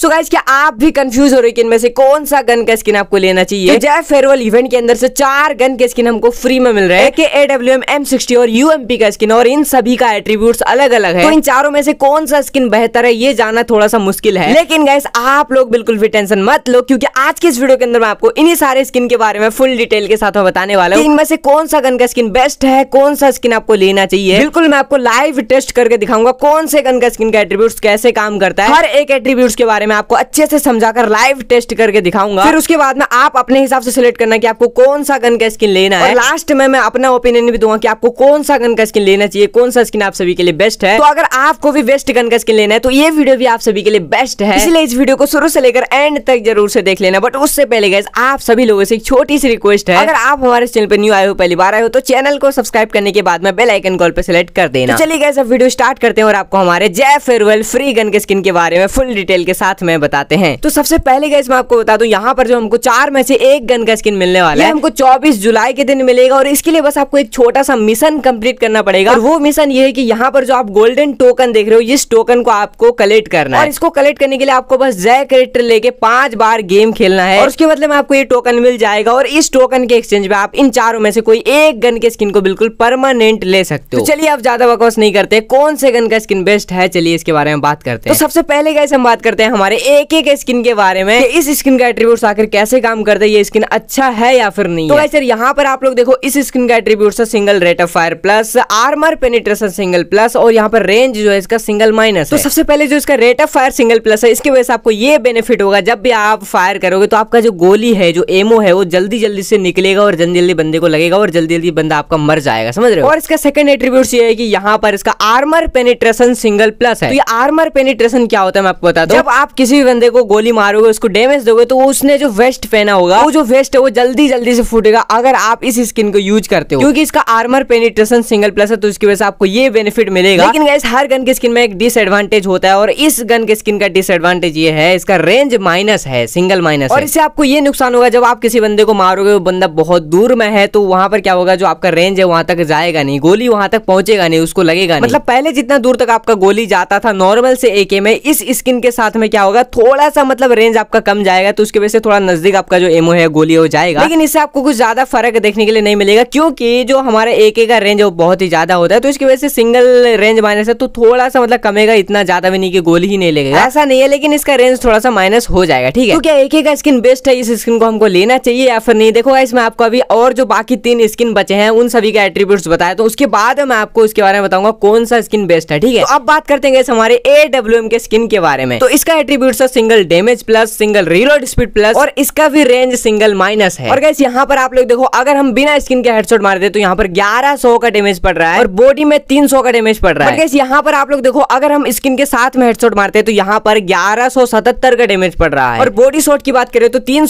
सो so guys क्या आप भी कंफ्यूज हो रहे कि इनमें से कौन सा गन का स्किन आपको लेना चाहिए तो जय फेयरवेल इवेंट के अंदर से चार गन के स्किन हमको फ्री में मिल रहे हैं एडब्ल्यू एम एम सिक्सटी और यूएमपी का स्किन और इन सभी का एट्रीब्यूट अलग अलग है तो इन चारों में से कौन सा स्किन बेहतर है ये जाना थोड़ा सा मुश्किल है लेकिन गाइस आप लोग बिल्कुल भी टेंशन मत लो क्योंकि आज के इस वीडियो के अंदर मैं आपको इन्हीं सारे स्किन के बारे में फुल डिटेल के साथ बताने वाला हूँ इनमें से कौन सा गन का स्किन बेस्ट है कौन सा स्किन आपको लेना चाहिए बिल्कुल मैं आपको लाइव टेस्ट करके दिखाऊंगा कौन से गन का स्किन का एट्रीब्यूट कैसे काम करता है हर एक एट्रीब्यूट के बारे में मैं आपको अच्छे से समझा कर लाइव टेस्ट करके दिखाऊंगा फिर उसके बाद में आप अपने हिसाब से सिलेक्ट करना कि आपको कौन सा गन का स्किन लेना है लास्ट में मैं अपना ओपिनियन भी दूंगा कि आपको कौन सा गन का स्किन लेना चाहिए कौन सा स्किन आप सभी के लिए बेस्ट है तो अगर आपको भी बेस्ट गन का स्किन लेना है तो ये वीडियो भी आप सभी के लिए बेस्ट है इसलिए इस वीडियो को शुरू से लेकर एंड तक जरूर से देख लेना बट उससे पहले गैस आप सभी लोगों से एक छोटी सी रिक्वेस्ट है अगर आप हमारे चैनल पर न्यू आए हो पहली बार आए हो तो चैनल को सब्सक्राइब करने के बाद में बेल आइकन कॉल पर सिलेक्ट कर देना तो चलिए गैस अब वीडियो स्टार्ट करते हैं और आपको हमारे जय फेयरवेल फ्री गन के स्किन के बारे में फुल डिटेल के साथ साथ में बताते हैं तो सबसे पहले गैस मैं आपको बता दूं यहाँ पर जो हमको चार में से एक गन का स्किन मिलने वाला है हमको 24 जुलाई के दिन मिलेगा और इसके लिए बस आपको एक छोटा सा मिशन कंप्लीट करना पड़ेगा और वो मिशन ये है कि यहाँ पर जो आप गोल्डन टोकन देख रहे हो इस टोकन को आपको कलेक्ट करना है और इसको कलेक्ट करने के लिए आपको बस जय करेक्टर लेके पांच बार गेम खेलना है और उसके बदले में आपको ये टोकन मिल जाएगा और इस टोकन के एक्सचेंज में आप इन चारों में से कोई एक गन के स्किन को बिल्कुल परमानेंट ले सकते हो तो चलिए आप ज्यादा बकवास नहीं करते कौन से गन का स्किन बेस्ट है चलिए इसके बारे में बात करते तो हैं तो सबसे पहले गैस हम बात करते हैं हमारे हमारे एक एक स्किन के बारे में इस स्किन का एट्रीब्यूट आकर कैसे काम करते हैं ये स्किन अच्छा है या फिर नहीं तो वैसे यहाँ पर आप लोग देखो इस स्किन का एट्रीब्यूट है single rate of fire plus armour penetration single plus और यहाँ पर रेंज जो है इसका सिंगल माइनस तो सबसे पहले जो इसका rate of fire single plus है इसकी वजह से आपको ये बेनिफिट होगा जब भी आप फायर करोगे तो आपका जो गोली है जो एमओ है वो जल्दी जल्दी से निकलेगा और जल्दी जल्दी बंदे को लगेगा और जल्दी जल्दी बंदा आपका मर जाएगा समझ रहे हो और इसका सेकंड एट्रीब्यूट ये है कि यहाँ पर इसका आर्मर पेनिट्रेशन सिंगल प्लस है तो ये आर्मर पेनिट्रेशन क्या होता है मैं आपको बता दू जब आप किसी भी बंदे को गोली मारोगे उसको डैमेज दोगे तो उसने जो वेस्ट पहना होगा वो जो वेस्ट है वो जल्दी जल्दी से फूटेगा अगर आप इस स्किन को यूज करते हो क्योंकि इसका आर्मर पेनिट्रेशन सिंगल प्लस है तो इसकी वजह से आपको ये बेनिफिट मिलेगा लेकिन गैस हर गन की स्किन में एक डिसएडवांटेज होता है और इस गन के स्किन का डिसएडवांटेज ये है इसका रेंज माइनस है सिंगल माइनस और इससे आपको ये नुकसान होगा जब आप किसी बंदे को मारोगे वो बंदा बहुत दूर में है तो वहां पर क्या होगा जो आपका रेंज है वहां तक जाएगा नहीं गोली वहां तक पहुंचेगा नहीं उसको लगेगा नहीं मतलब पहले जितना दूर तक आपका गोली जाता था नॉर्मल से एके में इस स्किन के साथ में क्या क्या होगा थोड़ा सा मतलब रेंज आपका कम जाएगा तो उसकी वजह से थोड़ा नजदीक आपका जो एमओ है गोली हो जाएगा लेकिन इससे आपको कुछ ज्यादा फर्क देखने के लिए नहीं मिलेगा क्योंकि जो हमारे एक का रेंज बहुत ही ज्यादा होता है तो इसकी वजह से सिंगल रेंज माइनस है तो थोड़ा सा मतलब कमेगा इतना ज्यादा भी नहीं कि गोली ही नहीं लगेगा ऐसा नहीं है लेकिन इसका रेंज थोड़ा सा माइनस हो जाएगा ठीक है तो क्या एक का स्किन बेस्ट है इस स्किन को हमको लेना चाहिए या फिर नहीं देखो इसमें आपको अभी और जो बाकी तीन स्किन बचे हैं उन सभी के एट्रीब्यूट बताया तो उसके बाद मैं आपको इसके बारे में बताऊंगा कौन सा स्किन बेस्ट है ठीक है तो अब बात करते हैं हमारे ए के स्किन के बारे में तो इसका एट्रीब्यूट है single damage plus single reload speed plus और इसका भी रेंज सिंगल माइनस है और गैस यहाँ पर आप लोग देखो अगर हम बिना स्किन के हेडशॉट मारते तो यहाँ पर ग्यारह का डैमेज पड़ रहा है और बॉडी में तीन का डैमेज पड़ रहा है यहाँ पर आप लोग देखो अगर हम स्किन के साथ में हेडशॉट मारते तो यहाँ पर ग्यारह का डैमेज पड़ रहा है और बॉडी शॉट की बात करें तो तीन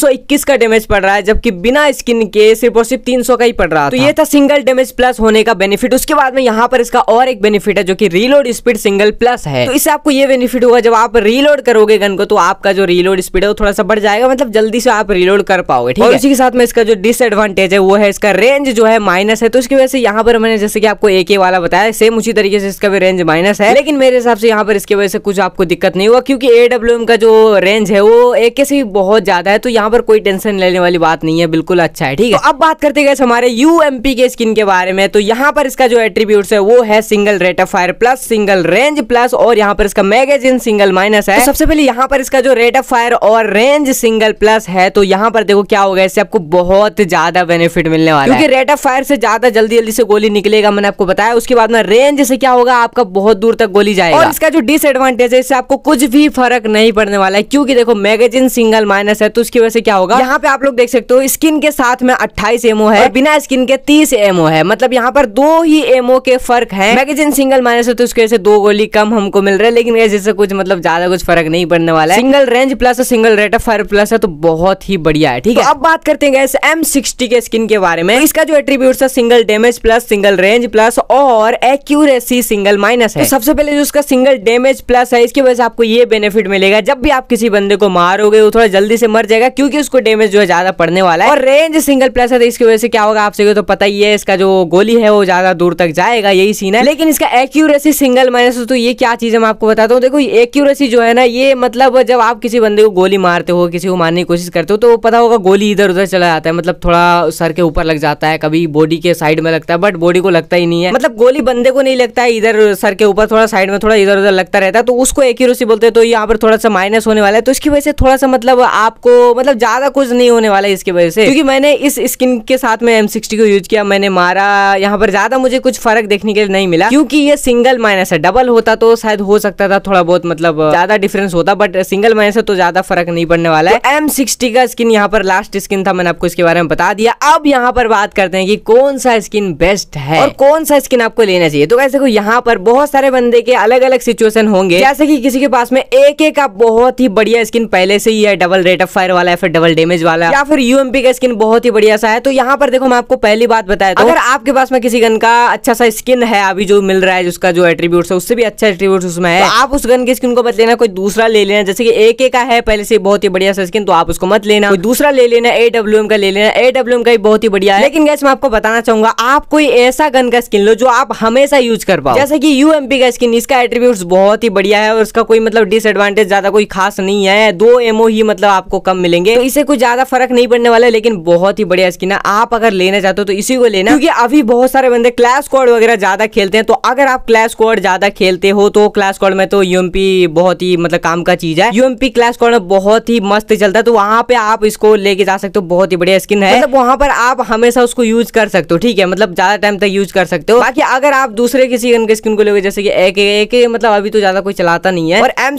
का डैमेज पड़ रहा है जबकि बिना स्किन के सिर्फ और सिर्फ तीन का ही पड़ रहा है तो ये था सिंगल डैमेज प्लस होने का बेनिफिट उसके बाद में यहाँ पर इसका और एक बेनिफिट है जो की रीलोड स्पीड सिंगल प्लस है तो इससे आपको ये बेनिफिट होगा जब आप रीलोड करोगे मारोगे गन को तो आपका जो रिलोड स्पीड है वो थोड़ा सा बढ़ जाएगा मतलब जल्दी से आप रिलोड कर पाओगे ठीक है इसी के साथ में इसका जो डिसएडवांटेज है वो है इसका रेंज जो है माइनस है तो इसकी वजह से यहाँ पर मैंने जैसे कि आपको एक वाला बताया सेम उसी तरीके से इसका भी रेंज माइनस है लेकिन मेरे हिसाब से यहाँ पर इसकी वजह से कुछ आपको दिक्कत नहीं हुआ क्योंकि ए का जो रेंज है वो एक से भी बहुत ज्यादा है तो यहाँ पर कोई टेंशन लेने वाली बात नहीं है बिल्कुल अच्छा है ठीक है तो अब बात करते गए हमारे यू के स्किन के बारे में तो यहाँ पर इसका जो एट्रीब्यूट है वो है single rate of fire plus single range plus और यहाँ पर इसका मैगजीन सिंगल माइनस है तो सबसे पहले फाइनली यहाँ पर इसका जो रेट ऑफ फायर और रेंज सिंगल प्लस है तो यहाँ पर देखो क्या होगा इससे आपको बहुत ज्यादा बेनिफिट मिलने वाला क्योंकि रेट ऑफ फायर से ज्यादा जल्दी जल्दी से गोली निकलेगा मैंने आपको बताया उसके बाद में रेंज से क्या होगा आपका बहुत दूर तक गोली जाएगा और इसका जो डिसएडवांटेज है इससे आपको कुछ भी फर्क नहीं पड़ने वाला है क्योंकि देखो मैगजीन सिंगल माइनस है तो उसकी वजह से क्या होगा यहाँ पे आप लोग देख सकते हो स्किन के साथ में अट्ठाईस एमओ है बिना स्किन के तीस एमओ है मतलब यहाँ पर दो ही एमओ के फर्क है मैगजीन सिंगल माइनस है तो उसकी वजह से दो गोली कम हमको मिल रहा है लेकिन जैसे कुछ मतलब ज्यादा कुछ फर्क नहीं बनने वाला है सिंगल रेंज प्लस है single rate of fire plus है तो बहुत ही बढ़िया है ठीक है तो अब बात करते हैं एम सिक्सटी के स्किन के बारे में इसका जो एट्रीब्यूट है single damage plus single range plus और एक्यूरेसी सिंगल माइनस है तो सबसे पहले जो उसका सिंगल डेमेज प्लस है इसकी वजह से आपको ये बेनिफिट मिलेगा जब भी आप किसी बंदे को मारोगे वो थोड़ा जल्दी से मर जाएगा क्योंकि उसको डेमेज जो है ज्यादा पड़ने वाला है और रेंज सिंगल प्लस है तो इसकी वजह से क्या होगा आपसे तो पता ही है इसका जो गोली है वो ज्यादा दूर तक जाएगा यही सीन है लेकिन इसका एक्यूरेसी सिंगल माइनस तो ये क्या चीज है मैं आपको बताता हूँ देखो एक्यूरेसी जो है ना ये मतलब जब आप किसी बंदे को गोली मारते हो किसी को मारने की कोशिश करते हो तो पता होगा गोली इधर उधर चला जाता है मतलब थोड़ा सर के ऊपर लग जाता है कभी बॉडी के साइड में लगता है बट बॉडी को लगता ही नहीं है मतलब गोली बंदे को नहीं लगता है इधर सर के ऊपर थोड़ा साइड में थोड़ा इधर उधर लगता रहता है तो उसको एक्यूरेसी बोलते हैं तो यहाँ पर थोड़ा सा माइनस होने वाला है तो इसकी वजह से थोड़ा सा मतलब आपको मतलब ज़्यादा कुछ नहीं होने वाला है इसकी वजह से क्योंकि मैंने इस स्किन के साथ में एम सिक्सटी को यूज किया मैंने मारा यहाँ पर ज़्यादा मुझे कुछ फर्क देखने के लिए नहीं मिला क्योंकि ये सिंगल माइनस है डबल होता तो शायद हो सकता था थोड़ा बहुत मतलब ज़्यादा डिफरेंस होता था बट सिंगल मैन से तो ज़्यादा फर्क नहीं पड़ने वाला है एम तो सिक्सटी का स्किन यहाँ पर लास्ट स्किन था मैंने आपको इसके बारे में बता दिया अब यहाँ पर बात करते हैं कि कौन सा स्किन बेस्ट है और कौन सा स्किन आपको लेना चाहिए तो कैसे देखो यहाँ पर बहुत सारे बंदे के अलग अलग सिचुएशन होंगे जैसे कि किसी के पास में एक एक का बहुत ही बढ़िया स्किन पहले से ही है डबल रेट ऑफ फायर वाला या फिर डबल डेमेज वाला या फिर यूएमपी का स्किन बहुत ही बढ़िया सा है तो यहाँ पर देखो मैं आपको पहली बात बताया तो, अगर आपके पास में किसी गन का अच्छा सा स्किन है अभी जो मिल रहा है उसका जो एट्रीब्यूट है उससे भी अच्छा एट्रीब्यूट उसमें है तो आप उस गन के स्किन को बदलेना कोई दूसरा ले ले लेना जैसे कि ए के का है पहले से बहुत ही बढ़िया सा स्किन तो आप उसको मत लेना कोई दूसरा ले लेना ए डब्ल्यू एम का ले लेना ए डब्ल्यू एम का भी बहुत ही बढ़िया है लेकिन गैस मैं आपको बताना चाहूंगा आप कोई ऐसा गन का स्किन लो जो आप हमेशा यूज कर पाओ जैसे की यू एम पी का स्किन इसका एट्रीब्यूट बहुत ही बढ़िया है और इसका कोई मतलब डिसएडवांटेज ज्यादा कोई खास नहीं है दो एमओ ही मतलब आपको कम मिलेंगे तो इसे कुछ ज्यादा फर्क नहीं पड़ने वाला लेकिन बहुत ही बढ़िया स्किन है आप अगर लेना चाहते हो तो इसी को लेना क्योंकि अभी बहुत सारे बंदे क्लास कोड वगैरह ज्यादा खेलते हैं तो अगर आप क्लास कोड ज्यादा खेलते हो तो क्लास कोड में तो यूएमपी बहुत ही मतलब काम का चीज है यूएमपी क्लास कॉर्नर बहुत ही मस्त चलता है तो वहाँ पे आप इसको लेके जा सकते हो बहुत ही बढ़िया स्किन है मतलब वहाँ पर आप हमेशा उसको यूज कर सकते हो ठीक है मतलब ज्यादा टाइम तक यूज कर सकते हो बाकी अगर आप दूसरे किसी गन के स्किन को लेके जैसे कि एक एक मतलब अभी तो ज्यादा कोई चलाता नहीं है और एम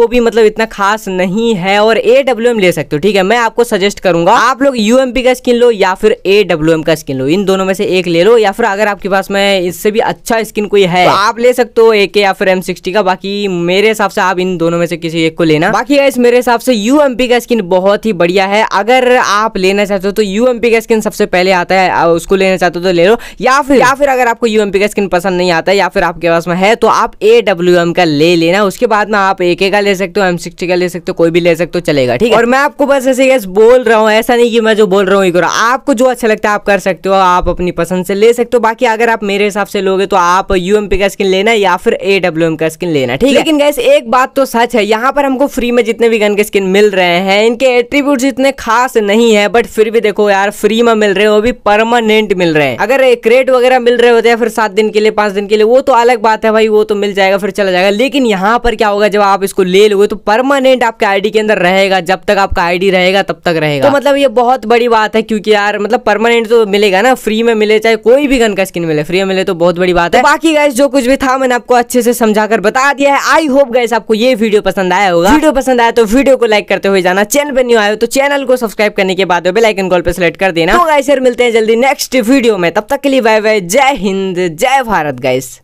वो भी मतलब इतना खास नहीं है और ए ले सकते हो ठीक है मैं आपको सजेस्ट करूंगा आप लोग यूएमपी का स्किन लो या फिर ए का स्किन लो इन दोनों में से एक ले लो या फिर अगर आपके पास में इससे भी अच्छा स्किन कोई है तो आप ले सकते हो ए या फिर एम का बाकी मेरे हिसाब से आप इन दोनों में से किसी एक को लेना बाकी गैस मेरे हिसाब से यू का स्किन बहुत ही बढ़िया है अगर आप लेना चाहते हो तो यू का स्किन सबसे पहले आता है उसको लेना चाहते हो तो ले लो या फिर या फिर अगर आपको यू का स्किन पसंद नहीं आता है या फिर आपके पास में है तो आप ए का ले लेना उसके बाद में आप एक का ले सकते हो एम का ले सकते हो कोई भी ले सकते हो चलेगा ठीक है और मैं आपको बस ऐसे गैस बोल रहा हूँ ऐसा नहीं कि मैं जो बोल रहा हूँ करो आपको जो अच्छा लगता है आप कर सकते हो आप अपनी पसंद से ले सकते हो बाकी अगर आप मेरे हिसाब से लोगे तो आप यूएमपी का स्किन लेना या फिर ए का स्किन लेना ठीक है लेकिन गैस एक बात तो सच है यहाँ पर हमको फ्री में जितने भी गन के स्किन मिल रहे हैं इनके एट्रीब्यूट इतने खास नहीं है बट फिर भी देखो यार फ्री में मिल रहे हो वो भी परमानेंट मिल रहे हैं अगर क्रेट वगैरह मिल रहे होते हैं फिर सात दिन के लिए पांच दिन के लिए वो तो अलग बात है भाई वो तो मिल जाएगा फिर चला जाएगा लेकिन यहाँ पर क्या होगा जब आप इसको ले लोगे तो परमानेंट आपके आईडी के अंदर रहेगा जब तक आपका आईडी रहेगा तब तक रहेगा तो मतलब ये बहुत बड़ी बात है क्योंकि यार मतलब परमानेंट तो मिलेगा ना फ्री में मिले चाहे कोई भी गन का स्किन मिले फ्री में मिले तो बहुत बड़ी बात तो है बाकी गैस जो कुछ भी था मैंने आपको अच्छे से समझा बता दिया है आई होप गैस आपको ये वीडियो पसंद पसंद आया होगा वीडियो पसंद आया तो वीडियो को लाइक करते हुए जाना चैनल पर न्यू आयो तो चैनल को सब्सक्राइब करने के बाद बेलाइकन कॉल पर सिलेक्ट कर देना तो गाइस मिलते हैं जल्दी नेक्स्ट वीडियो में तब तक के लिए बाय बाय जय हिंद जय भारत गाइस